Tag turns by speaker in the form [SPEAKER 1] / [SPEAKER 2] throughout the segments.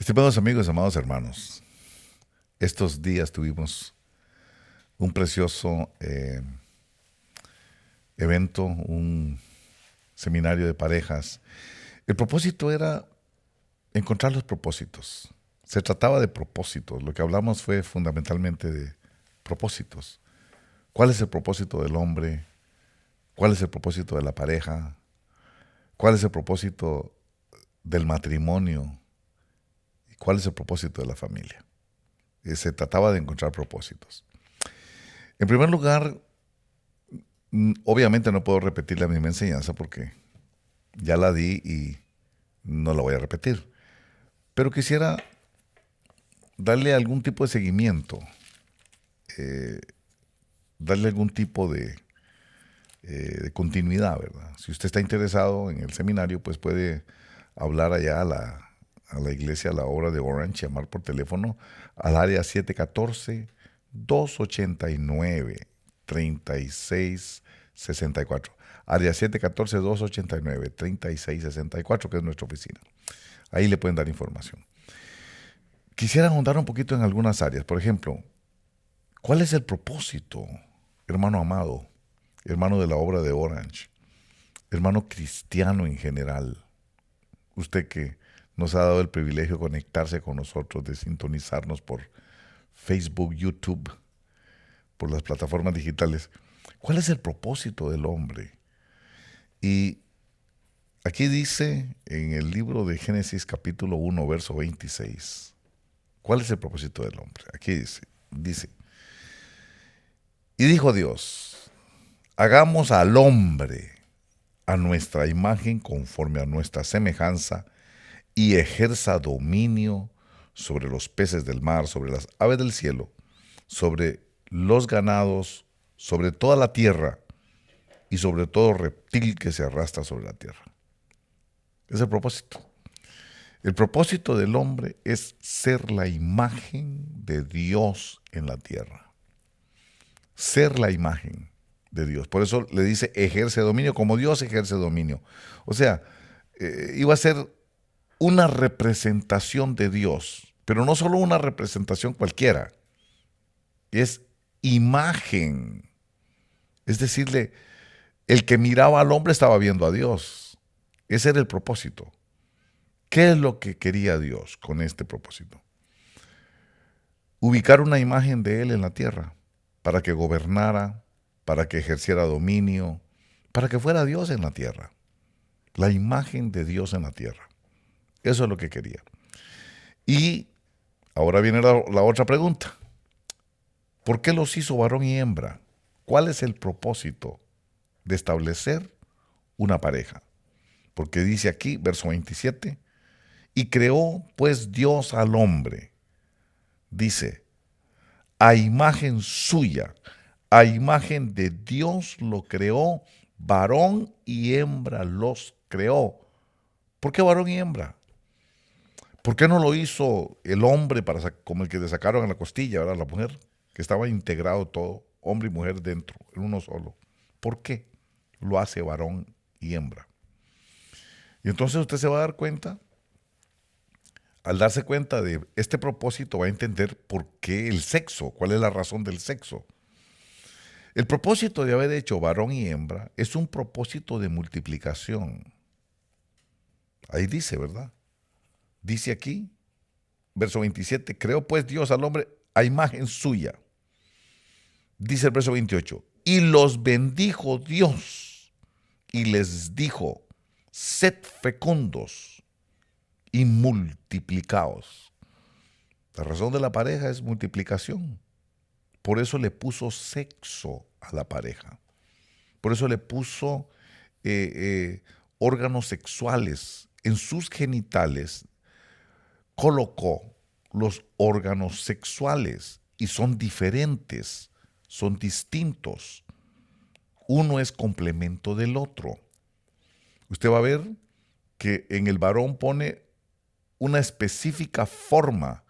[SPEAKER 1] Estimados amigos, amados hermanos, estos días tuvimos un precioso eh, evento, un seminario de parejas. El propósito era encontrar los propósitos. Se trataba de propósitos. Lo que hablamos fue fundamentalmente de propósitos. ¿Cuál es el propósito del hombre? ¿Cuál es el propósito de la pareja? ¿Cuál es el propósito del matrimonio? cuál es el propósito de la familia. Se trataba de encontrar propósitos. En primer lugar, obviamente no puedo repetir la misma enseñanza porque ya la di y no la voy a repetir. Pero quisiera darle algún tipo de seguimiento, eh, darle algún tipo de, eh, de, continuidad, ¿verdad? Si usted está interesado en el seminario, pues puede hablar allá a la, a la iglesia a La Obra de Orange, llamar por teléfono al área 714-289-3664. Área 714-289-3664, que es nuestra oficina. Ahí le pueden dar información. Quisiera ahondar un poquito en algunas áreas. Por ejemplo, ¿cuál es el propósito, hermano amado, hermano de la obra de Orange, hermano cristiano en general? Usted que nos ha dado el privilegio de conectarse con nosotros, de sintonizarnos por Facebook, YouTube, por las plataformas digitales. ¿Cuál es el propósito del hombre? Y aquí dice en el libro de Génesis capítulo 1, verso 26, ¿cuál es el propósito del hombre? Aquí dice, dice, y dijo Dios, hagamos al hombre a nuestra imagen conforme a nuestra semejanza, y ejerza dominio sobre los peces del mar, sobre las aves del cielo, sobre los ganados, sobre toda la tierra y sobre todo reptil que se arrastra sobre la tierra. Es el propósito. El propósito del hombre es ser la imagen de Dios en la tierra. Ser la imagen de Dios. Por eso le dice ejerce dominio como Dios ejerce dominio. O sea, eh, iba a ser una representación de Dios, pero no solo una representación cualquiera, es imagen. Es decirle, el que miraba al hombre estaba viendo a Dios. Ese era el propósito. ¿Qué es lo que quería Dios con este propósito? Ubicar una imagen de Él en la tierra para que gobernara, para que ejerciera dominio, para que fuera Dios en la tierra. La imagen de Dios en la tierra. Eso es lo que quería. Y ahora viene la, otra pregunta. ¿Por qué los hizo varón y hembra? ¿Cuál es el propósito de establecer una pareja? Porque dice aquí, verso 27, y creó pues Dios al hombre. Dice, a imagen suya, a imagen de Dios lo creó, varón y hembra los creó. ¿Por qué varón y hembra? ¿Por qué no lo hizo el hombre para, como el que le sacaron a la costilla, ¿verdad? la mujer? Que estaba integrado todo, hombre y mujer dentro, en uno solo. ¿Por qué lo hace varón y hembra? Y entonces usted se va a dar cuenta, al darse cuenta de este propósito, va a entender por qué el sexo, cuál es la razón del sexo. El propósito de haber hecho varón y hembra es un propósito de multiplicación. Ahí dice, ¿verdad? Dice aquí, verso 27, creó pues Dios al hombre a imagen suya. Dice el verso 28, y los bendijo Dios y les dijo, sed fecundos y multiplicaos. La razón de la pareja es multiplicación. Por eso le puso sexo a la pareja. Por eso le puso eh, eh, órganos sexuales en sus genitales colocó los órganos sexuales y son diferentes, son distintos. Uno es complemento del otro. Usted va a ver que en el varón pone una específica forma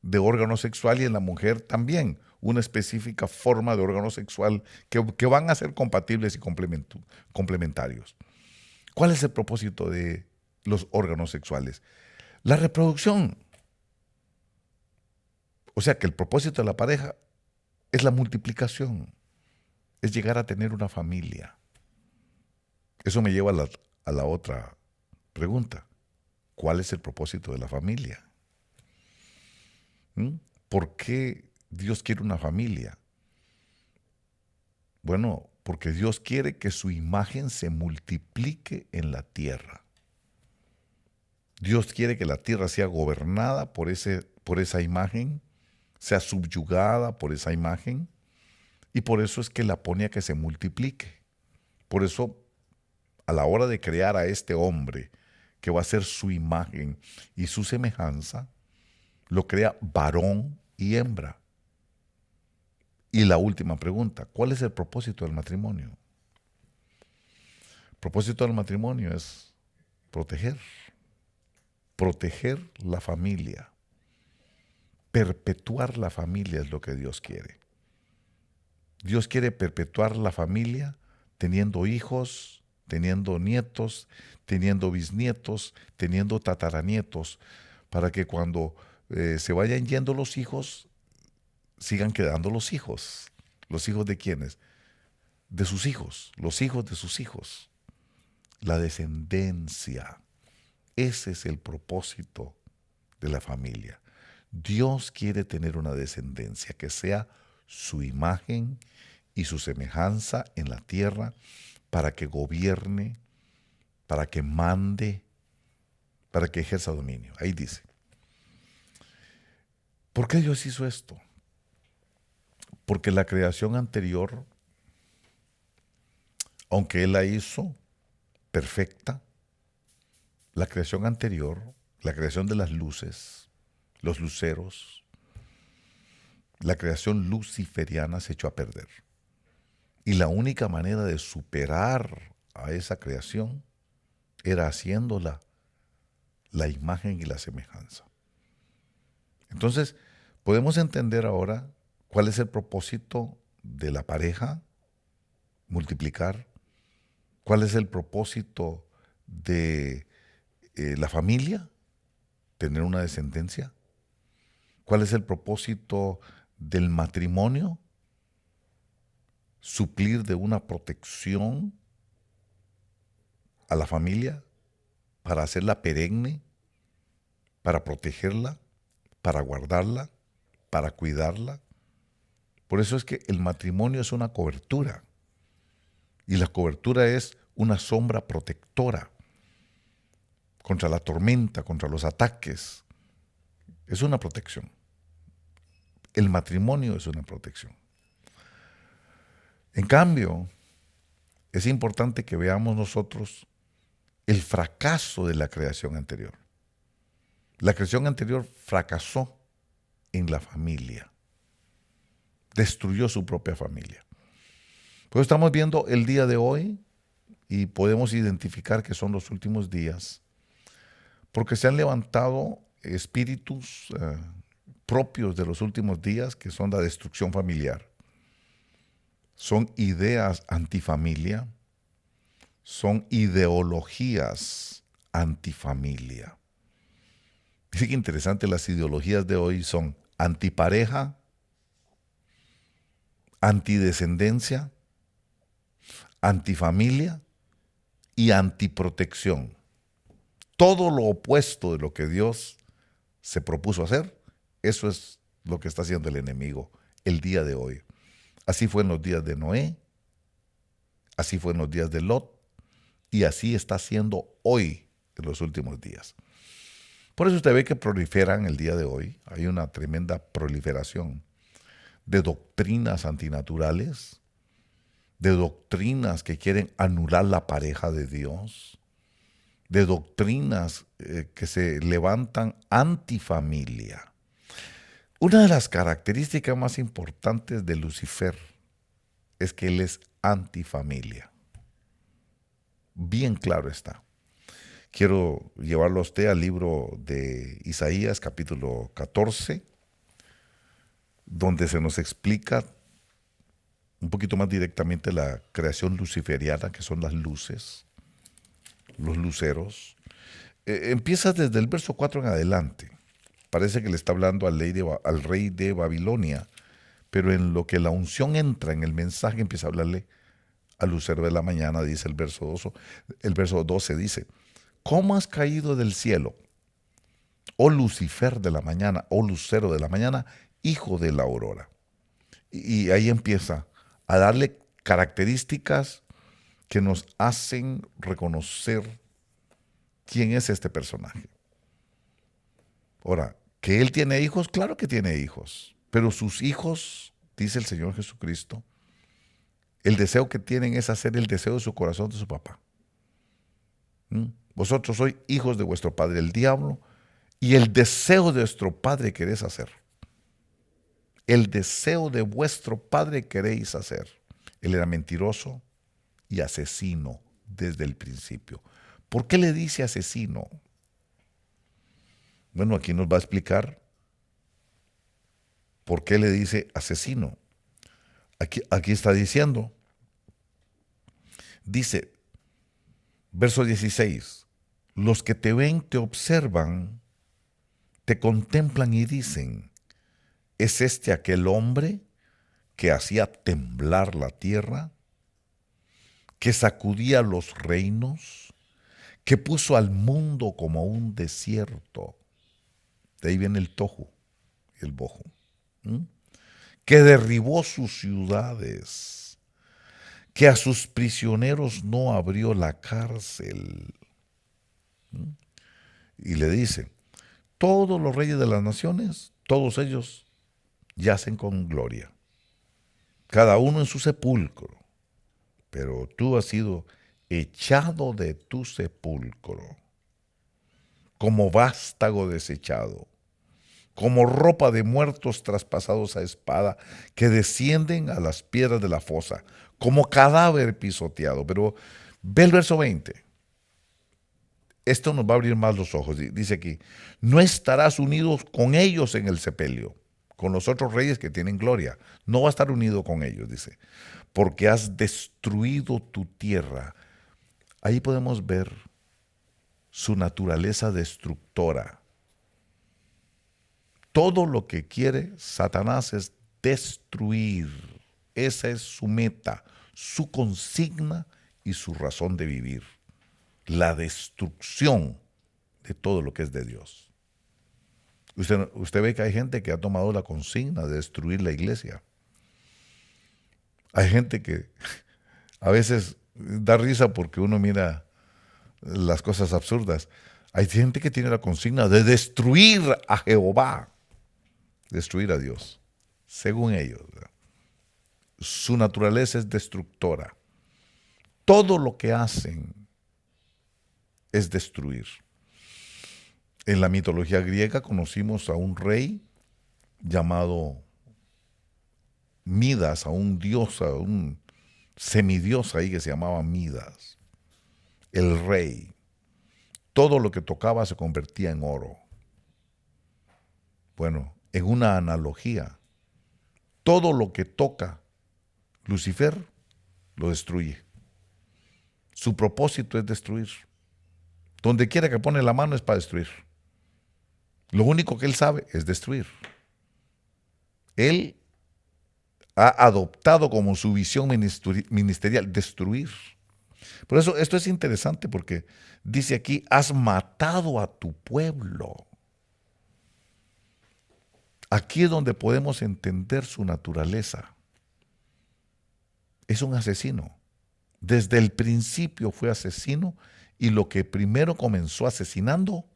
[SPEAKER 1] de órgano sexual y en la mujer también una específica forma de órgano sexual que, van a ser compatibles y complementarios. ¿Cuál es el propósito de los órganos sexuales? La reproducción. O sea que el propósito de la pareja es la multiplicación, es llegar a tener una familia. Eso me lleva a la, otra pregunta. ¿Cuál es el propósito de la familia? ¿Mm? ¿Por qué Dios quiere una familia? Bueno, porque Dios quiere que su imagen se multiplique en la tierra. Dios quiere que la tierra sea gobernada por, ese, por esa imagen, sea subyugada por esa imagen, y por eso es que la pone a que se multiplique. Por eso, a la hora de crear a este hombre, que va a ser su imagen y su semejanza, lo crea varón y hembra. Y la última pregunta, ¿cuál es el propósito del matrimonio? El propósito del matrimonio es proteger proteger la familia, perpetuar la familia es lo que Dios quiere. Dios quiere perpetuar la familia teniendo hijos, teniendo nietos, teniendo bisnietos, teniendo tataranietos, para que cuando eh, se vayan yendo los hijos, sigan quedando los hijos. ¿Los hijos de quiénes? De sus hijos, los hijos de sus hijos. La descendencia. Ese es el propósito de la familia. Dios quiere tener una descendencia que sea su imagen y su semejanza en la tierra para que gobierne, para que mande, para que ejerza dominio. Ahí dice. ¿Por qué Dios hizo esto? Porque la creación anterior, aunque Él la hizo perfecta, la creación anterior, la creación de las luces, los luceros, la creación luciferiana se echó a perder. Y la única manera de superar a esa creación era haciéndola la imagen y la semejanza. Entonces, podemos entender ahora cuál es el propósito de la pareja, multiplicar, cuál es el propósito de eh, la familia, tener una descendencia. ¿Cuál es el propósito del matrimonio? Suplir de una protección a la familia para hacerla perenne, para protegerla, para guardarla, para cuidarla. Por eso es que el matrimonio es una cobertura y la cobertura es una sombra protectora contra la tormenta, contra los ataques. Es una protección. El matrimonio es una protección. En cambio, es importante que veamos nosotros el fracaso de la creación anterior. La creación anterior fracasó en la familia. Destruyó su propia familia. Pues estamos viendo el día de hoy y podemos identificar que son los últimos días porque se han levantado espíritus eh, propios de los últimos días que son la destrucción familiar. Son ideas antifamilia, son ideologías antifamilia. Dice que interesante, las ideologías de hoy son antipareja, antidescendencia, antifamilia y antiprotección todo lo opuesto de lo que Dios se propuso hacer, eso es lo que está haciendo el enemigo el día de hoy. Así fue en los días de Noé, así fue en los días de Lot, y así está siendo hoy en los últimos días. Por eso usted ve que proliferan el día de hoy, hay una tremenda proliferación de doctrinas antinaturales, de doctrinas que quieren anular la pareja de Dios, de doctrinas eh, que se levantan antifamilia. Una de las características más importantes de Lucifer es que él es antifamilia. Bien claro está. Quiero llevarlo a usted al libro de Isaías capítulo 14, donde se nos explica un poquito más directamente la creación luciferiana, que son las luces, los luceros, eh, empieza desde el verso 4 en adelante. Parece que le está hablando al, rey de Babilonia, pero en lo que la unción entra en el mensaje, empieza a hablarle al lucero de la mañana, dice el verso 12, el verso 12 dice, ¿cómo has caído del cielo? Oh Lucifer de la mañana, oh lucero de la mañana, hijo de la aurora. Y, y ahí empieza a darle características que nos hacen reconocer quién es este personaje. Ahora, que él tiene hijos, claro que tiene hijos, pero sus hijos, dice el Señor Jesucristo, el deseo que tienen es hacer el deseo de su corazón de su papá. ¿Mm? Vosotros sois hijos de vuestro padre el diablo y el deseo de vuestro padre queréis hacer. El deseo de vuestro padre queréis hacer. Él era mentiroso, asesino desde el principio. ¿Por qué le dice asesino? Bueno, aquí nos va a explicar por qué le dice asesino. Aquí, aquí está diciendo, dice, verso 16, los que te ven te observan, te contemplan y dicen, ¿es este aquel hombre que hacía temblar la tierra que sacudía los reinos, que puso al mundo como un desierto. De ahí viene el tojo y el bojo. Que derribó sus ciudades, que a sus prisioneros no abrió la cárcel. Y le dice, todos los reyes de las naciones, todos ellos yacen con gloria, cada uno en su sepulcro pero tú has sido echado de tu sepulcro, como vástago desechado, como ropa de muertos traspasados a espada, que descienden a las piedras de la fosa, como cadáver pisoteado. Pero ve el verso 20. Esto nos va a abrir más los ojos. Dice aquí, no estarás unidos con ellos en el sepelio, con los otros reyes que tienen gloria. No va a estar unido con ellos, dice porque has destruido tu tierra. Ahí podemos ver su naturaleza destructora. Todo lo que quiere Satanás es destruir. Esa es su meta, su consigna y su razón de vivir. La destrucción de todo lo que es de Dios. Usted, usted ve que hay gente que ha tomado la consigna de destruir la iglesia. Hay gente que a veces da risa porque uno mira las cosas absurdas. Hay gente que tiene la consigna de destruir a Jehová, destruir a Dios, según ellos. Su naturaleza es destructora. Todo lo que hacen es destruir. En la mitología griega conocimos a un rey llamado Midas, a un dios, a un semidios ahí que se llamaba Midas, el rey. Todo lo que tocaba se convertía en oro. Bueno, en una analogía, todo lo que toca Lucifer lo destruye. Su propósito es destruir. Donde quiera que pone la mano es para destruir. Lo único que él sabe es destruir. Él ha adoptado como su visión ministerial, destruir. Por eso esto es interesante porque dice aquí, has matado a tu pueblo. Aquí es donde podemos entender su naturaleza. Es un asesino. Desde el principio fue asesino y lo que primero comenzó asesinando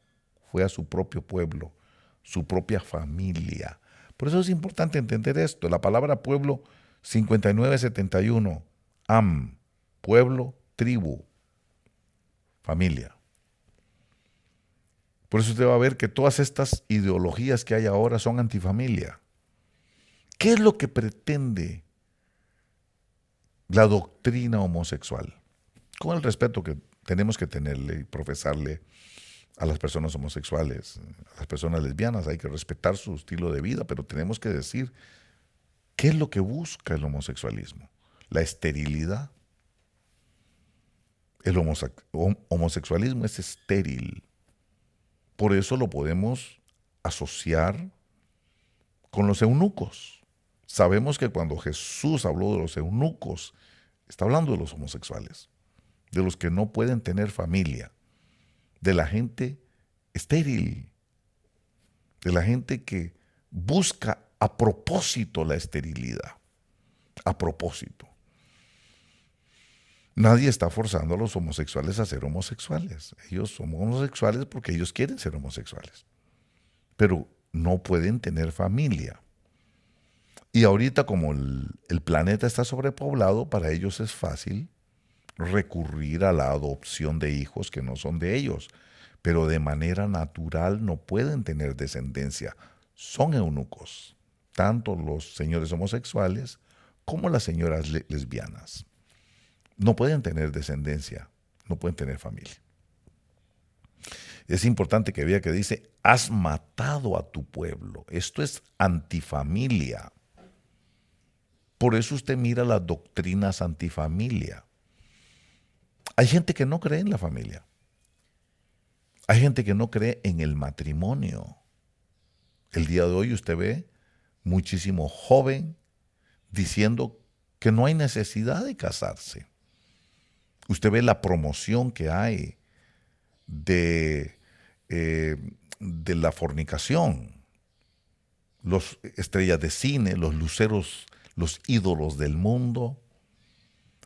[SPEAKER 1] fue a su propio pueblo, su propia familia, por eso es importante entender esto. La palabra pueblo 5971, am, pueblo, tribu, familia. Por eso usted va a ver que todas estas ideologías que hay ahora son antifamilia. ¿Qué es lo que pretende la doctrina homosexual? Con el respeto que tenemos que tenerle y profesarle a las personas homosexuales, a las personas lesbianas, hay que respetar su estilo de vida, pero tenemos que decir qué es lo que busca el homosexualismo. La esterilidad. El homosexualismo es estéril. Por eso lo podemos asociar con los eunucos. Sabemos que cuando Jesús habló de los eunucos, está hablando de los homosexuales, de los que no pueden tener familia de la gente estéril, de la gente que busca a propósito la esterilidad, a propósito. Nadie está forzando a los homosexuales a ser homosexuales. Ellos son homosexuales porque ellos quieren ser homosexuales. Pero no pueden tener familia. Y ahorita como el, planeta está sobrepoblado, para ellos es fácil recurrir a la adopción de hijos que no son de ellos, pero de manera natural no pueden tener descendencia. Son eunucos, tanto los señores homosexuales como las señoras lesbianas. No pueden tener descendencia, no pueden tener familia. Es importante que vea que dice, has matado a tu pueblo. Esto es antifamilia. Por eso usted mira las doctrinas antifamilia. Hay gente que no cree en la familia. Hay gente que no cree en el matrimonio. El día de hoy usted ve muchísimo joven diciendo que no hay necesidad de casarse. Usted ve la promoción que hay de, eh, de la fornicación, los estrellas de cine, los luceros, los ídolos del mundo,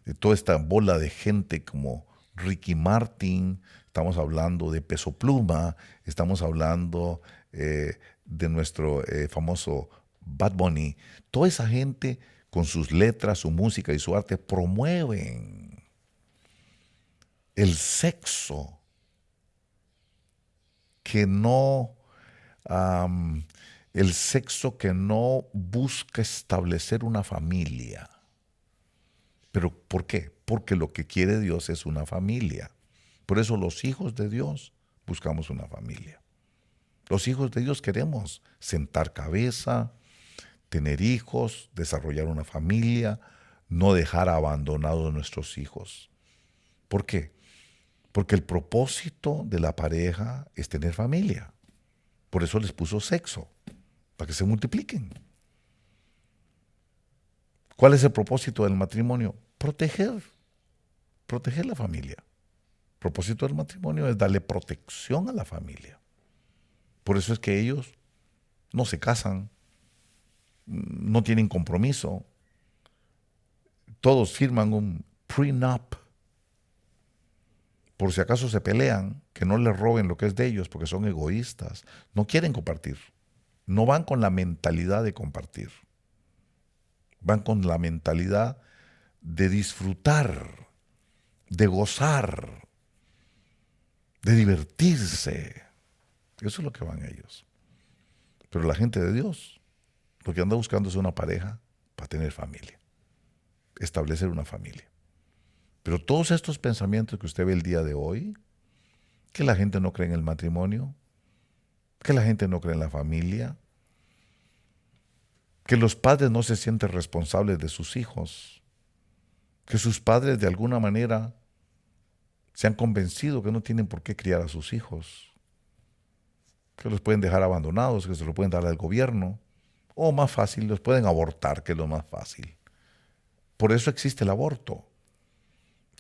[SPEAKER 1] de toda esta bola de gente como Ricky Martin, estamos hablando de Peso Pluma, estamos hablando eh, de nuestro eh, famoso Bad Bunny. Toda esa gente con sus letras, su música y su arte promueven el sexo que no, el sexo que no busca establecer una familia ¿Pero por qué? Porque lo que quiere Dios es una familia. Por eso los hijos de Dios buscamos una familia. Los hijos de Dios queremos sentar cabeza, tener hijos, desarrollar una familia, no dejar abandonados nuestros hijos. ¿Por qué? Porque el propósito de la pareja es tener familia. Por eso les puso sexo, para que se multipliquen. ¿Cuál es el propósito del matrimonio? Proteger, proteger la familia. El propósito del matrimonio es darle protección a la familia. Por eso es que ellos no se casan, no tienen compromiso, todos firman un prenup. Por si acaso se pelean, que no les roben lo que es de ellos porque son egoístas, no quieren compartir, no van con la mentalidad de compartir van con la mentalidad de disfrutar, de gozar, de divertirse. Eso es lo que van ellos. Pero la gente de Dios, lo que anda buscando es una pareja para tener familia, establecer una familia. Pero todos estos pensamientos que usted ve el día de hoy, que la gente no cree en el matrimonio, que la gente no cree en la familia, que los padres no se sienten responsables de sus hijos, que sus padres de alguna manera se han convencido que no tienen por qué criar a sus hijos, que los pueden dejar abandonados, que se lo pueden dar al gobierno, o más fácil, los pueden abortar, que es lo más fácil. Por eso existe el aborto.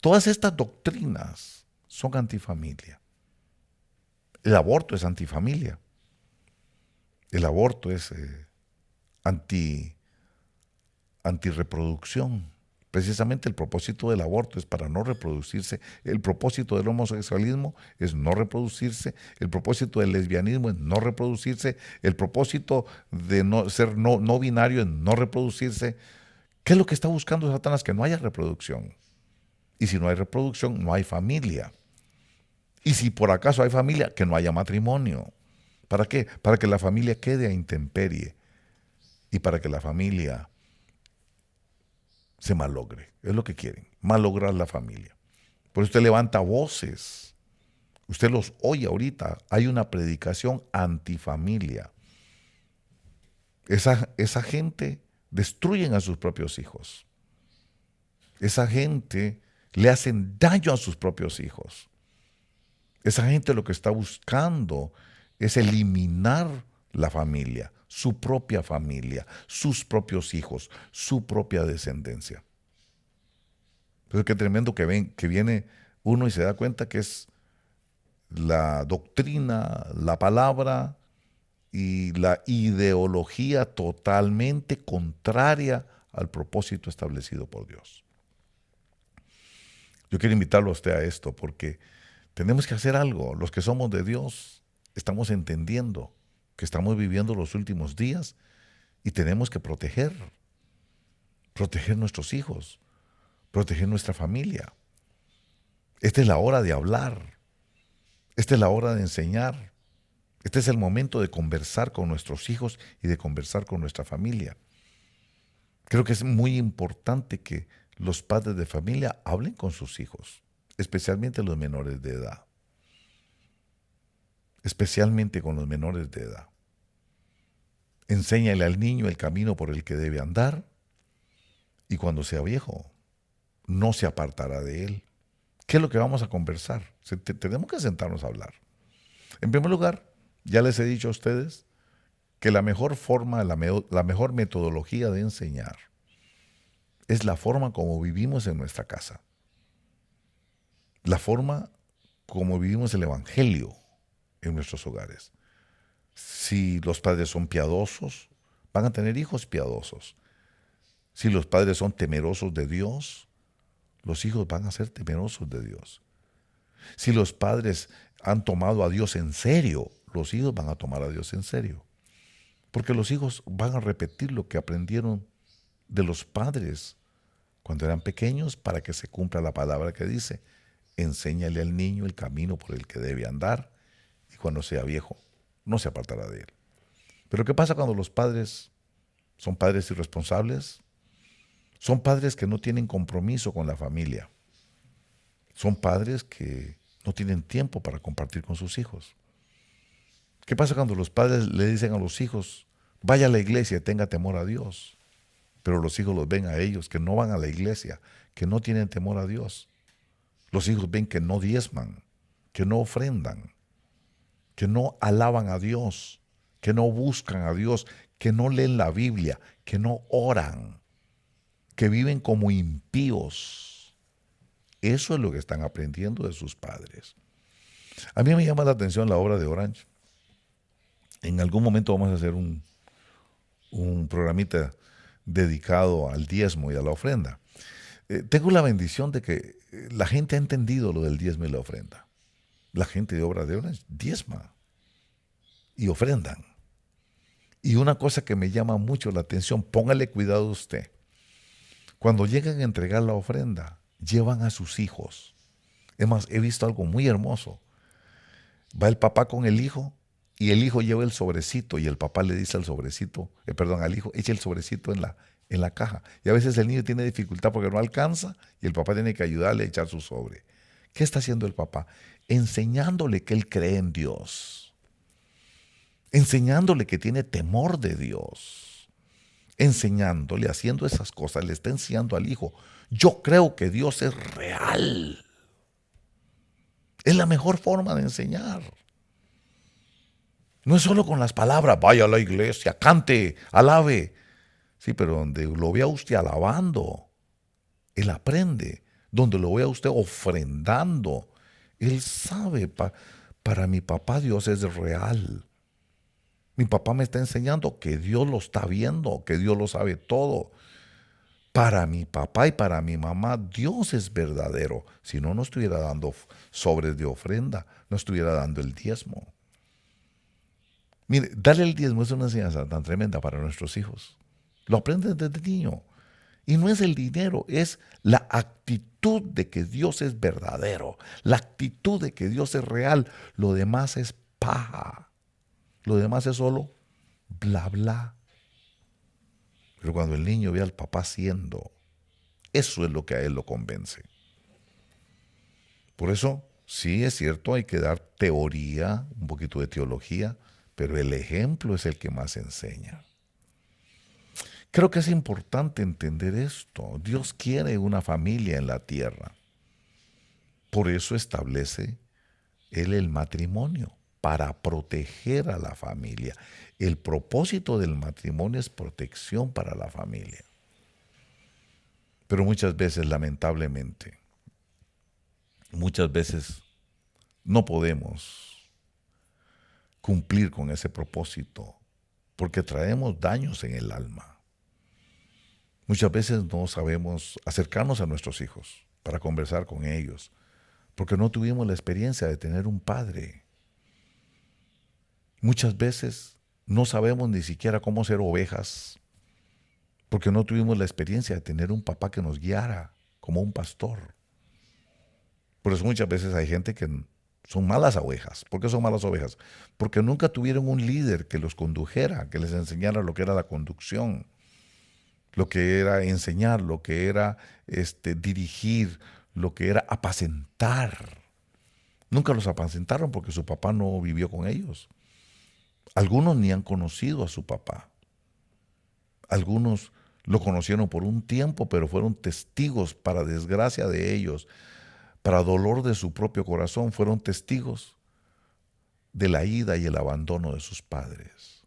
[SPEAKER 1] Todas estas doctrinas son antifamilia. El aborto es antifamilia. El aborto es eh, anti, antirreproducción. Precisamente el propósito del aborto es para no reproducirse, el propósito del homosexualismo es no reproducirse, el propósito del lesbianismo es no reproducirse, el propósito de no, ser no, no binario es no reproducirse. ¿Qué es lo que está buscando Satanás? Que no haya reproducción. Y si no hay reproducción, no hay familia. Y si por acaso hay familia, que no haya matrimonio. ¿Para qué? Para que la familia quede a intemperie, y para que la familia se malogre. Es lo que quieren, malograr la familia. Por eso usted levanta voces. Usted los oye ahorita. Hay una predicación antifamilia. Esa, esa gente destruyen a sus propios hijos. Esa gente le hacen daño a sus propios hijos. Esa gente lo que está buscando es eliminar la familia su propia familia, sus propios hijos, su propia descendencia. Entonces, qué tremendo que, ven, que viene uno y se da cuenta que es la doctrina, la palabra y la ideología totalmente contraria al propósito establecido por Dios. Yo quiero invitarlo a usted a esto porque tenemos que hacer algo. Los que somos de Dios estamos entendiendo que estamos viviendo los últimos días y tenemos que proteger, proteger nuestros hijos, proteger nuestra familia. Esta es la hora de hablar, esta es la hora de enseñar, este es el momento de conversar con nuestros hijos y de conversar con nuestra familia. Creo que es muy importante que los padres de familia hablen con sus hijos, especialmente los menores de edad especialmente con los menores de edad. Enséñale al niño el camino por el que debe andar y cuando sea viejo no se apartará de él. ¿Qué es lo que vamos a conversar? tenemos que sentarnos a hablar. En primer lugar, ya les he dicho a ustedes que la mejor forma, la mejor metodología de enseñar es la forma como vivimos en nuestra casa. La forma como vivimos el Evangelio en nuestros hogares. Si los padres son piadosos, van a tener hijos piadosos. Si los padres son temerosos de Dios, los hijos van a ser temerosos de Dios. Si los padres han tomado a Dios en serio, los hijos van a tomar a Dios en serio. Porque los hijos van a repetir lo que aprendieron de los padres cuando eran pequeños para que se cumpla la palabra que dice, enséñale al niño el camino por el que debe andar cuando sea viejo, no se apartará de él. Pero ¿qué pasa cuando los padres son padres irresponsables? Son padres que no tienen compromiso con la familia. Son padres que no tienen tiempo para compartir con sus hijos. ¿Qué pasa cuando los padres le dicen a los hijos, vaya a la iglesia y tenga temor a Dios? Pero los hijos los ven a ellos que no van a la iglesia, que no tienen temor a Dios. Los hijos ven que no diezman, que no ofrendan que no alaban a Dios, que no buscan a Dios, que no leen la Biblia, que no oran, que viven como impíos. Eso es lo que están aprendiendo de sus padres. A mí me llama la atención la obra de Orange. En algún momento vamos a hacer un, programita dedicado al diezmo y a la ofrenda. Eh, tengo la bendición de que eh, la gente ha entendido lo del diezmo y la ofrenda la gente de Obra de es diezma y ofrendan. Y una cosa que me llama mucho la atención, póngale cuidado usted. Cuando llegan a entregar la ofrenda, llevan a sus hijos. Es más, he visto algo muy hermoso. Va el papá con el hijo y el hijo lleva el sobrecito y el papá le dice al sobrecito, eh, perdón, al hijo, echa el sobrecito en la, en la caja. Y a veces el niño tiene dificultad porque no alcanza y el papá tiene que ayudarle a echar su sobre. ¿Qué está haciendo el papá? Enseñándole que él cree en Dios. Enseñándole que tiene temor de Dios. Enseñándole, haciendo esas cosas, le está enseñando al hijo, yo creo que Dios es real. Es la mejor forma de enseñar. No es solo con las palabras, vaya a la iglesia, cante, alabe. Sí, pero donde lo vea usted alabando, él aprende donde lo vea usted ofrendando. Él sabe, para mi papá Dios es real. Mi papá me está enseñando que Dios lo está viendo, que Dios lo sabe todo. Para mi papá y para mi mamá Dios es verdadero. Si no, no estuviera dando sobres de ofrenda, no estuviera dando el diezmo. Mire, darle el diezmo es una enseñanza tan tremenda para nuestros hijos. Lo aprenden desde niño. Y no es el dinero, es la actitud de que Dios es verdadero, la actitud de que Dios es real, lo demás es paja. Lo demás es solo bla bla. Pero cuando el niño ve al papá siendo, eso es lo que a él lo convence. Por eso, sí es cierto, hay que dar teoría, un poquito de teología, pero el ejemplo es el que más enseña. Creo que es importante entender esto. Dios quiere una familia en la tierra. Por eso establece Él el matrimonio, para proteger a la familia. El propósito del matrimonio es protección para la familia. Pero muchas veces, lamentablemente, muchas veces no podemos cumplir con ese propósito porque traemos daños en el alma. Muchas veces no sabemos acercarnos a nuestros hijos para conversar con ellos, porque no tuvimos la experiencia de tener un padre. Muchas veces no sabemos ni siquiera cómo ser ovejas, porque no tuvimos la experiencia de tener un papá que nos guiara como un pastor. Por eso muchas veces hay gente que son malas ovejas. ¿Por qué son malas ovejas? Porque nunca tuvieron un líder que los condujera, que les enseñara lo que era la conducción lo que era enseñar, lo que era este, dirigir, lo que era apacentar. Nunca los apacentaron porque su papá no vivió con ellos. Algunos ni han conocido a su papá. Algunos lo conocieron por un tiempo, pero fueron testigos para desgracia de ellos, para dolor de su propio corazón, fueron testigos de la ida y el abandono de sus padres.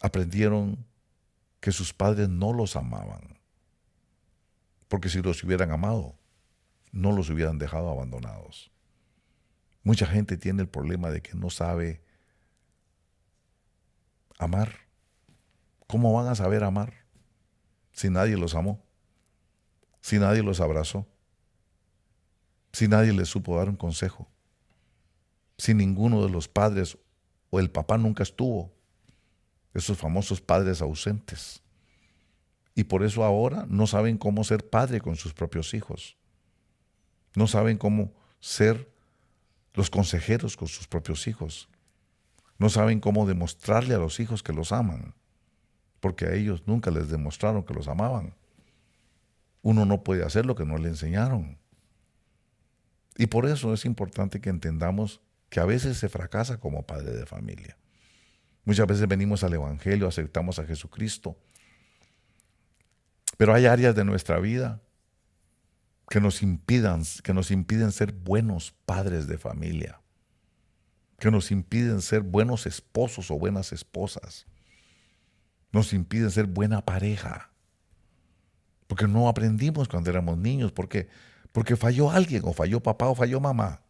[SPEAKER 1] Aprendieron que sus padres no los amaban. Porque si los hubieran amado, no los hubieran dejado abandonados. Mucha gente tiene el problema de que no sabe amar. ¿Cómo van a saber amar si nadie los amó? Si nadie los abrazó? Si nadie les supo dar un consejo? Si ninguno de los padres o el papá nunca estuvo esos famosos padres ausentes. Y por eso ahora no saben cómo ser padre con sus propios hijos. No saben cómo ser los consejeros con sus propios hijos. No saben cómo demostrarle a los hijos que los aman, porque a ellos nunca les demostraron que los amaban. Uno no puede hacer lo que no le enseñaron. Y por eso es importante que entendamos que a veces se fracasa como padre de familia. Muchas veces venimos al Evangelio, aceptamos a Jesucristo. Pero hay áreas de nuestra vida que nos, impidan, que nos impiden ser buenos padres de familia, que nos impiden ser buenos esposos o buenas esposas, nos impiden ser buena pareja, porque no aprendimos cuando éramos niños, porque, porque falló alguien, o falló papá, o falló mamá,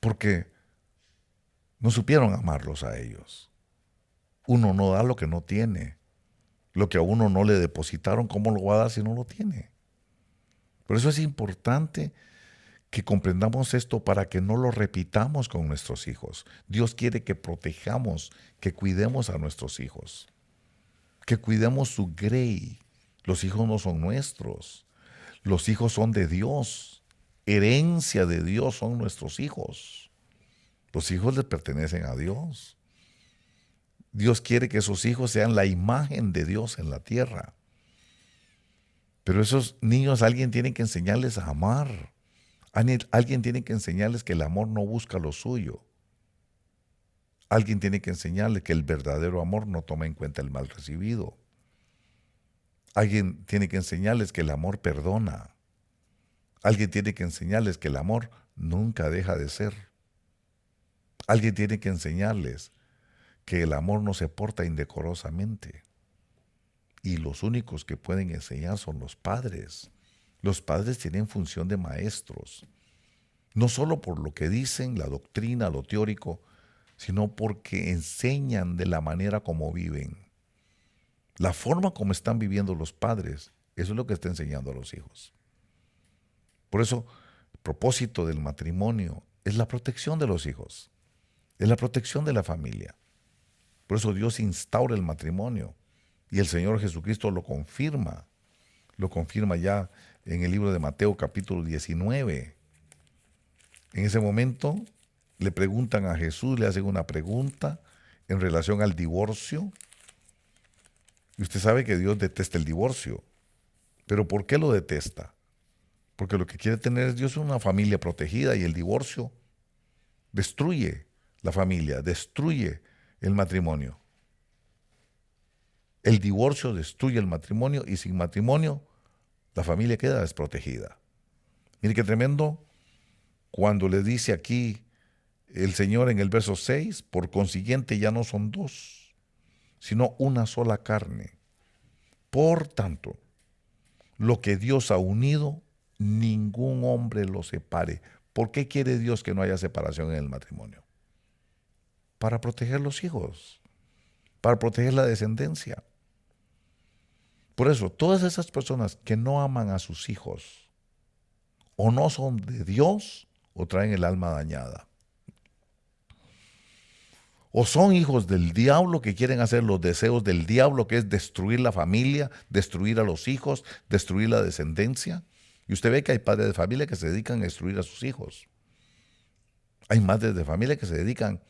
[SPEAKER 1] porque no supieron amarlos a ellos. Uno no da lo que no tiene. Lo que a uno no le depositaron, ¿cómo lo va a dar si no lo tiene? Por eso es importante que comprendamos esto para que no lo repitamos con nuestros hijos. Dios quiere que protejamos, que cuidemos a nuestros hijos, que cuidemos su grey. Los hijos no son nuestros, los hijos son de Dios, herencia de Dios son nuestros hijos. Los hijos les pertenecen a Dios. Dios quiere que sus hijos sean la imagen de Dios en la tierra. Pero esos niños alguien tiene que enseñarles a amar. Alguien tiene que enseñarles que el amor no busca lo suyo. Alguien tiene que enseñarles que el verdadero amor no toma en cuenta el mal recibido. Alguien tiene que enseñarles que el amor perdona. Alguien tiene que enseñarles que el amor nunca deja de ser. Alguien tiene que enseñarles que el amor no se porta indecorosamente. Y los únicos que pueden enseñar son los padres. Los padres tienen función de maestros, no solo por lo que dicen, la doctrina, lo teórico, sino porque enseñan de la manera como viven. La forma como están viviendo los padres, eso es lo que está enseñando a los hijos. Por eso, el propósito del matrimonio es la protección de los hijos es la protección de la familia. Por eso Dios instaura el matrimonio y el Señor Jesucristo lo confirma. Lo confirma ya en el libro de Mateo capítulo 19. En ese momento le preguntan a Jesús, le hacen una pregunta en relación al divorcio. Y usted sabe que Dios detesta el divorcio. Pero ¿por qué lo detesta? Porque lo que quiere tener es Dios una familia protegida y el divorcio destruye la familia, destruye el matrimonio. El divorcio destruye el matrimonio y sin matrimonio la familia queda desprotegida. Mire qué tremendo cuando le dice aquí el Señor en el verso 6, por consiguiente ya no son dos, sino una sola carne. Por tanto, lo que Dios ha unido, ningún hombre lo separe. ¿Por qué quiere Dios que no haya separación en el matrimonio? para proteger los hijos, para proteger la descendencia. Por eso, todas esas personas que no aman a sus hijos o no son de Dios o traen el alma dañada. O son hijos del diablo que quieren hacer los deseos del diablo, que es destruir la familia, destruir a los hijos, destruir la descendencia. Y usted ve que hay padres de familia que se dedican a destruir a sus hijos. Hay madres de familia que se dedican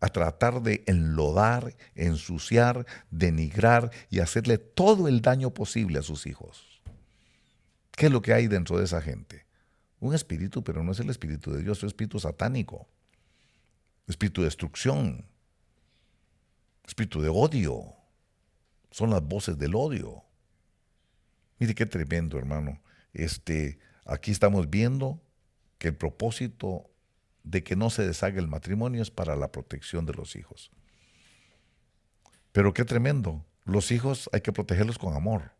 [SPEAKER 1] a tratar de enlodar, ensuciar, denigrar y hacerle todo el daño posible a sus hijos. ¿Qué es lo que hay dentro de esa gente? Un espíritu, pero no es el espíritu de Dios, es un espíritu satánico, espíritu de destrucción, espíritu de odio. Son las voces del odio. Mire qué tremendo, hermano. Este, aquí estamos viendo que el propósito de que no se deshaga el matrimonio es para la protección de los hijos. Pero qué tremendo. Los hijos hay que protegerlos con amor.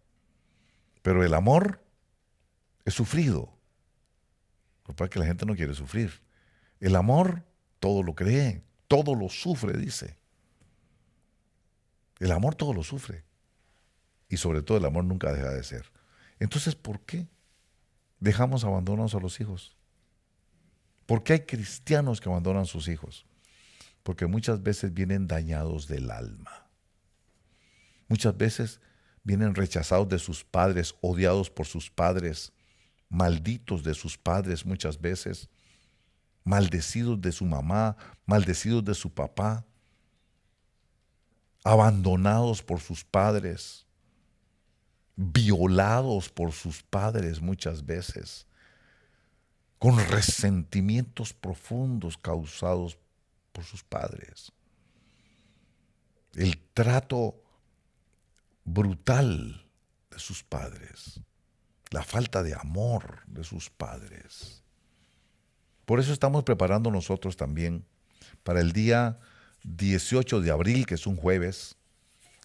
[SPEAKER 1] Pero el amor es sufrido. Lo que es que la gente no quiere sufrir. El amor todo lo cree, todo lo sufre, dice. El amor todo lo sufre. Y sobre todo el amor nunca deja de ser. Entonces, ¿por qué dejamos abandonados a los hijos? ¿Por qué hay cristianos que abandonan sus hijos? Porque muchas veces vienen dañados del alma. Muchas veces vienen rechazados de sus padres, odiados por sus padres, malditos de sus padres muchas veces, maldecidos de su mamá, maldecidos de su papá, abandonados por sus padres, violados por sus padres muchas veces con resentimientos profundos causados por sus padres. El trato brutal de sus padres, la falta de amor de sus padres. Por eso estamos preparando nosotros también para el día 18 de abril, que es un jueves.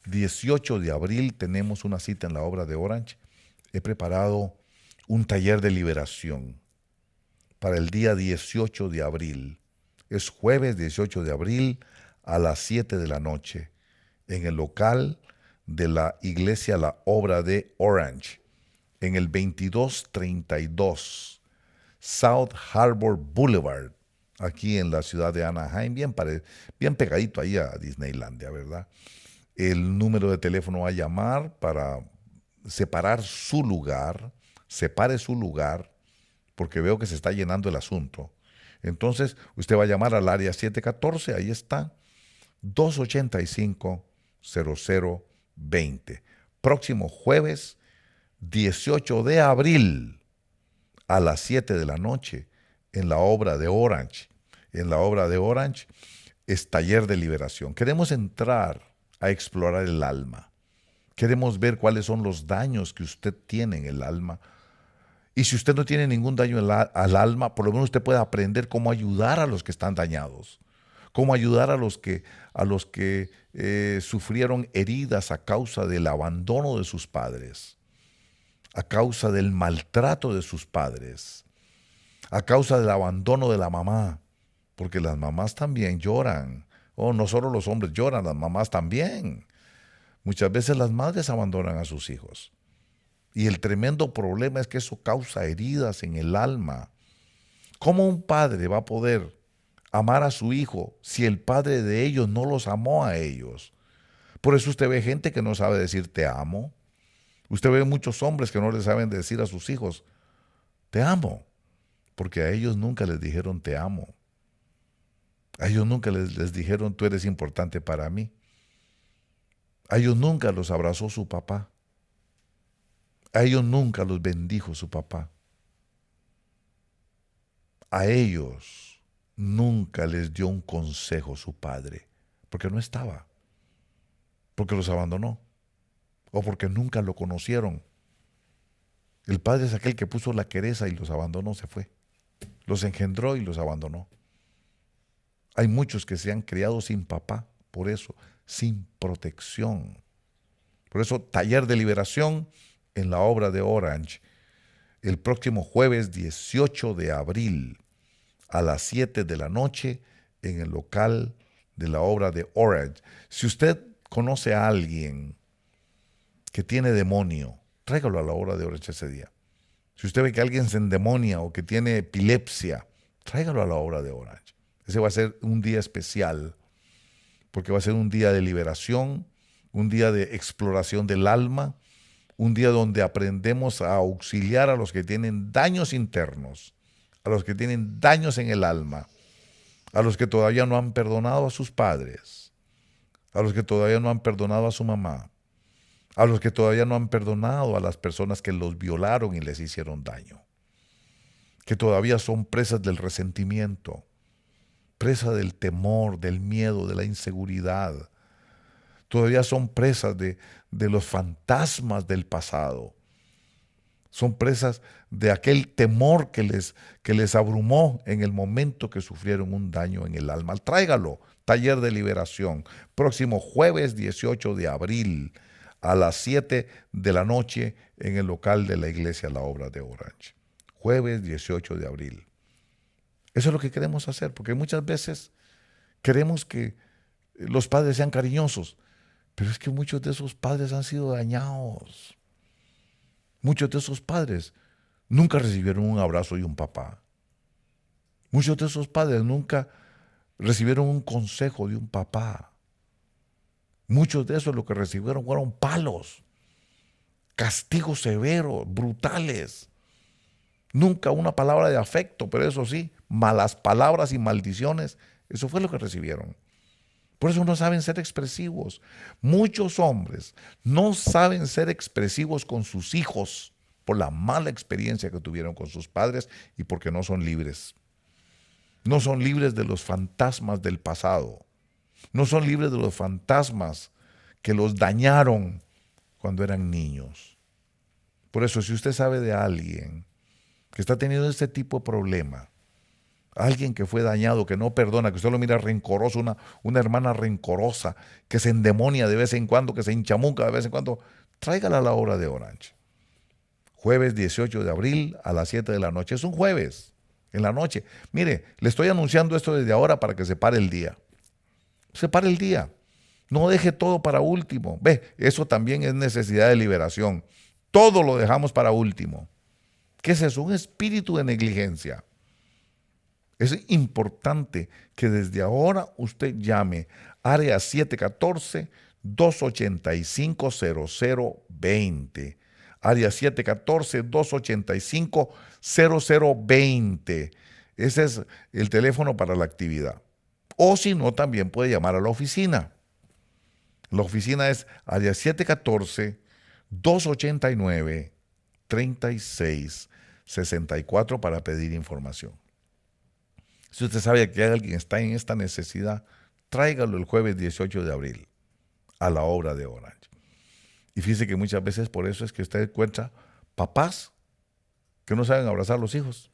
[SPEAKER 1] 18 de abril tenemos una cita en la obra de Orange. He preparado un taller de liberación para el día 18 de abril. Es jueves 18 de abril a las 7 de la noche en el local de la iglesia La Obra de Orange, en el 2232 South Harbor Boulevard, aquí en la ciudad de Anaheim, bien, bien pegadito ahí a Disneylandia, ¿verdad? El número de teléfono a llamar para separar su lugar, separe su lugar porque veo que se está llenando el asunto. Entonces, usted va a llamar al área 714, ahí está, 285-0020. Próximo jueves 18 de abril a las 7 de la noche en la obra de Orange. En la obra de Orange es taller de liberación. Queremos entrar a explorar el alma. Queremos ver cuáles son los daños que usted tiene en el alma y si usted no tiene ningún daño al alma, por lo menos usted puede aprender cómo ayudar a los que están dañados, cómo ayudar a los que, a los que eh, sufrieron heridas a causa del abandono de sus padres, a causa del maltrato de sus padres, a causa del abandono de la mamá, porque las mamás también lloran. Oh, no solo los hombres lloran, las mamás también. Muchas veces las madres abandonan a sus hijos. Y el tremendo problema es que eso causa heridas en el alma. ¿Cómo un padre va a poder amar a su hijo si el padre de ellos no los amó a ellos? Por eso usted ve gente que no sabe decir te amo. Usted ve muchos hombres que no le saben decir a sus hijos te amo, porque a ellos nunca les dijeron te amo. A ellos nunca les, les dijeron tú eres importante para mí. A ellos nunca los abrazó su papá. A ellos nunca los bendijo su papá. A ellos nunca les dio un consejo su padre, porque no estaba, porque los abandonó o porque nunca lo conocieron. El padre es aquel que puso la quereza y los abandonó, se fue. Los engendró y los abandonó. Hay muchos que se han criado sin papá, por eso, sin protección. Por eso, taller de liberación en la obra de Orange el próximo jueves 18 de abril a las 7 de la noche en el local de la obra de Orange. Si usted conoce a alguien que tiene demonio, tráigalo a la obra de Orange ese día. Si usted ve que alguien se endemonia o que tiene epilepsia, tráigalo a la obra de Orange. Ese va a ser un día especial, porque va a ser un día de liberación, un día de exploración del alma, un día donde aprendemos a auxiliar a los que tienen daños internos, a los que tienen daños en el alma, a los que todavía no han perdonado a sus padres, a los que todavía no han perdonado a su mamá, a los que todavía no han perdonado a las personas que los violaron y les hicieron daño, que todavía son presas del resentimiento, presa del temor, del miedo, de la inseguridad, todavía son presas de, de los fantasmas del pasado. Son presas de aquel temor que les, que les abrumó en el momento que sufrieron un daño en el alma. Tráigalo, taller de liberación, próximo jueves 18 de abril a las 7 de la noche en el local de la iglesia La Obra de Orange. Jueves 18 de abril. Eso es lo que queremos hacer, porque muchas veces queremos que los padres sean cariñosos, pero es que muchos de esos padres han sido dañados. Muchos de esos padres nunca recibieron un abrazo de un papá. Muchos de esos padres nunca recibieron un consejo de un papá. Muchos de esos lo que recibieron fueron palos, castigos severos, brutales. Nunca una palabra de afecto, pero eso sí, malas palabras y maldiciones. Eso fue lo que recibieron. Por eso no saben ser expresivos. Muchos hombres no saben ser expresivos con sus hijos por la mala experiencia que tuvieron con sus padres y porque no son libres. No son libres de los fantasmas del pasado. No son libres de los fantasmas que los dañaron cuando eran niños. Por eso, si usted sabe de alguien que está teniendo este tipo de problema, alguien que fue dañado, que no perdona, que usted lo mira rencoroso, una, una hermana rencorosa, que se endemonia de vez en cuando, que se hinchamuca de vez en cuando, tráigala a la hora de Orange. Jueves 18 de abril a las 7 de la noche. Es un jueves, en la noche. Mire, le estoy anunciando esto desde ahora para que se pare el día. Se pare el día. No deje todo para último. Ve, eso también es necesidad de liberación. Todo lo dejamos para último. ¿Qué es eso? Un espíritu de negligencia. Es importante que desde ahora usted llame área 714-285-0020. Área 714-285-0020. Ese es el teléfono para la actividad. O si no, también puede llamar a la oficina. La oficina es área 714-289-3664 para pedir información. Si usted sabe que hay alguien está en esta necesidad, tráigalo el jueves 18 de abril a la obra de Orange. Y fíjese que muchas veces por eso es que usted encuentra papás que no saben abrazar a los hijos.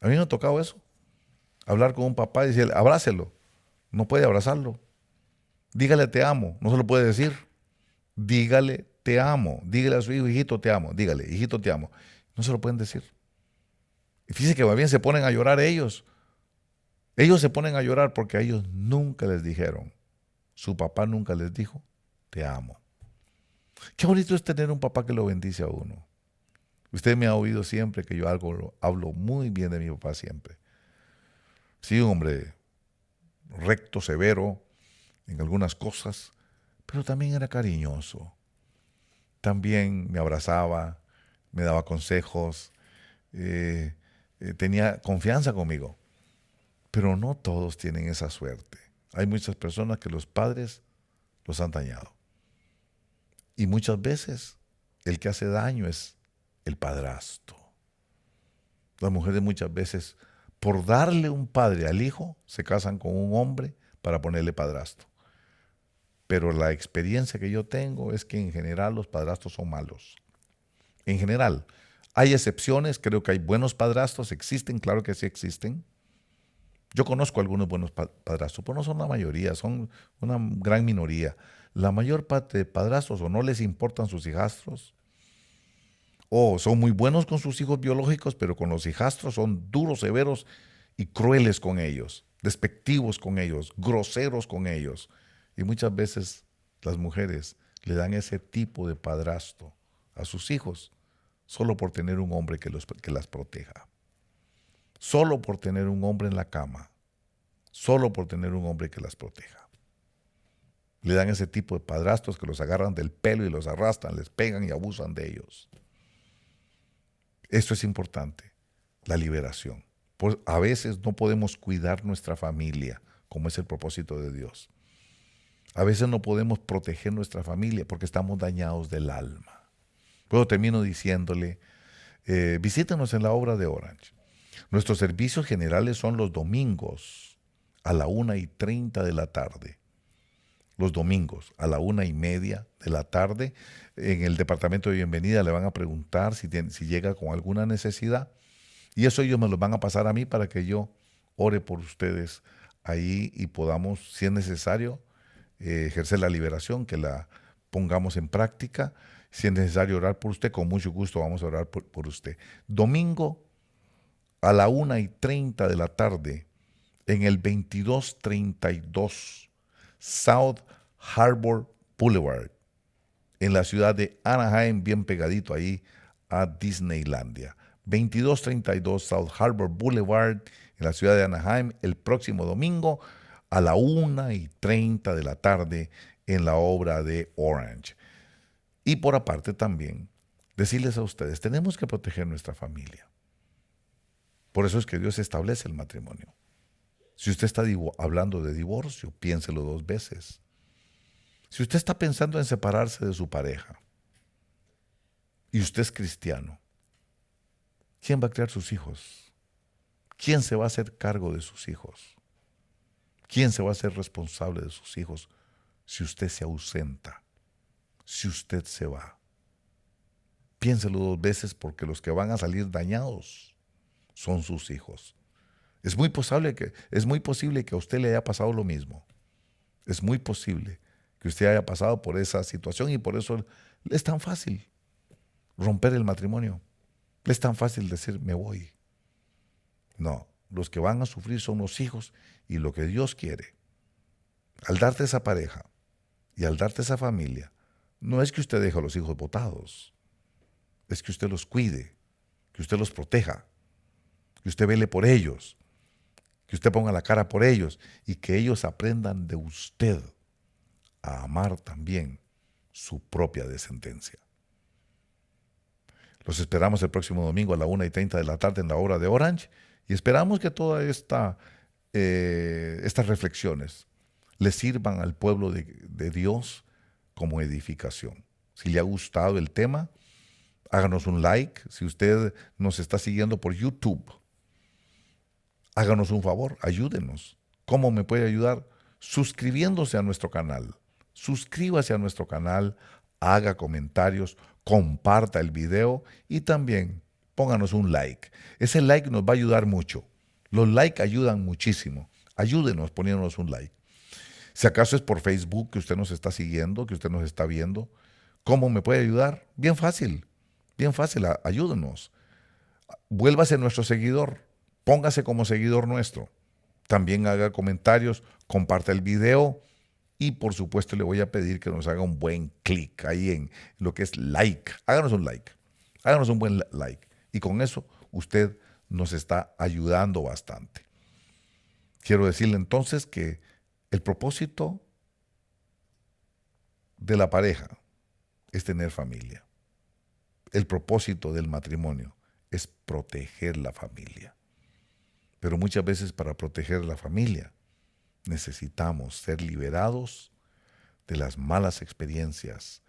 [SPEAKER 1] A mí me ha tocado eso. Hablar con un papá y decirle, abrácelo. No puede abrazarlo. Dígale te amo. No se lo puede decir. Dígale te amo. Dígale a su hijo, hijito te amo. Dígale, hijito te amo. No se lo pueden decir. Y fíjese que más bien se ponen a llorar ellos. Ellos se ponen a llorar porque a ellos nunca les dijeron, su papá nunca les dijo, te amo. Qué bonito es tener un papá que lo bendice a uno. Usted me ha oído siempre que yo algo, hablo muy bien de mi papá siempre. Sí, un hombre recto, severo en algunas cosas, pero también era cariñoso. También me abrazaba, me daba consejos, eh, eh, tenía confianza conmigo. Pero no todos tienen esa suerte. Hay muchas personas que los padres los han dañado. Y muchas veces el que hace daño es el padrastro. Las mujeres muchas veces, por darle un padre al hijo, se casan con un hombre para ponerle padrastro. Pero la experiencia que yo tengo es que en general los padrastros son malos. En general. Hay excepciones, creo que hay buenos padrastros, existen, claro que sí existen. Yo conozco algunos buenos padrastros, pero no son la mayoría, son una gran minoría. La mayor parte de padrastros o no les importan sus hijastros, o son muy buenos con sus hijos biológicos, pero con los hijastros son duros, severos y crueles con ellos, despectivos con ellos, groseros con ellos. Y muchas veces las mujeres le dan ese tipo de padrastro a sus hijos, solo por tener un hombre que, los, que las proteja solo por tener un hombre en la cama, solo por tener un hombre que las proteja. Le dan ese tipo de padrastros que los agarran del pelo y los arrastran, les pegan y abusan de ellos. Esto es importante, la liberación. a veces no podemos cuidar nuestra familia, como es el propósito de Dios. A veces no podemos proteger nuestra familia porque estamos dañados del alma. Luego termino diciéndole, eh, visítenos en la obra de Orange. Nuestros servicios generales son los domingos a la una y treinta de la tarde. Los domingos a la una y media de la tarde. En el departamento de bienvenida le van a preguntar si, si llega con alguna necesidad. Y eso ellos me lo van a pasar a mí para que yo ore por ustedes ahí y podamos, si es necesario, eh, ejercer la liberación, que la pongamos en práctica. Si es necesario orar por usted, con mucho gusto vamos a orar por usted. Domingo a la 1 y 30 de la tarde en el 2232 South Harbor Boulevard, en la ciudad de Anaheim, bien pegadito ahí a Disneylandia. 2232 South Harbor Boulevard, en la ciudad de Anaheim, el próximo domingo a la 1 y 30 de la tarde en la obra de Orange. Y por aparte también, decirles a ustedes, tenemos que proteger nuestra familia. Por eso es que Dios establece el matrimonio. Si usted está hablando de divorcio, piénselo dos veces. Si usted está pensando en separarse de su pareja y usted es cristiano, ¿quién va a criar sus hijos? ¿Quién se va a hacer cargo de sus hijos? ¿Quién se va a hacer responsable de sus hijos si usted se ausenta? Si usted se va. Piénselo dos veces porque los que van a salir dañados son sus hijos. Es muy, posible que, es muy posible que a usted le haya pasado lo mismo. Es muy posible que usted haya pasado por esa situación y por eso es tan fácil romper el matrimonio. Es tan fácil decir, me voy. No, los que van a sufrir son los hijos y lo que Dios quiere. Al darte esa pareja y al darte esa familia, no es que usted deje a los hijos botados, es que usted los cuide, que usted los proteja, que usted vele por ellos, que usted ponga la cara por ellos y que ellos aprendan de usted a amar también su propia descendencia. Los esperamos el próximo domingo a la 1 y 30 de la tarde en la hora de Orange y esperamos que todas esta, eh, estas reflexiones le sirvan al pueblo de, de Dios como edificación. Si le ha gustado el tema, háganos un like. Si usted nos está siguiendo por YouTube, háganos un favor, ayúdenos. ¿Cómo me puede ayudar? Suscribiéndose a nuestro canal. Suscríbase a nuestro canal, haga comentarios, comparta el video y también pónganos un like. Ese like nos va a ayudar mucho. Los likes ayudan muchísimo. Ayúdenos poniéndonos un like. Si acaso es por Facebook que usted nos está siguiendo, que usted nos está viendo, ¿cómo me puede ayudar? Bien fácil, bien fácil, ayúdenos. Vuélvase nuestro seguidor Póngase como seguidor nuestro. También haga comentarios, comparte el video y por supuesto le voy a pedir que nos haga un buen clic ahí en lo que es like. Háganos un like. Háganos un buen like. Y con eso usted nos está ayudando bastante. Quiero decirle entonces que el propósito de la pareja es tener familia. El propósito del matrimonio es proteger la familia pero muchas veces para proteger la familia necesitamos ser liberados de las malas experiencias,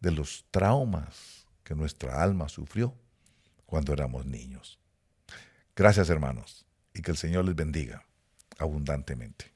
[SPEAKER 1] de los traumas que nuestra alma sufrió cuando éramos niños. Gracias hermanos y que el Señor les bendiga abundantemente.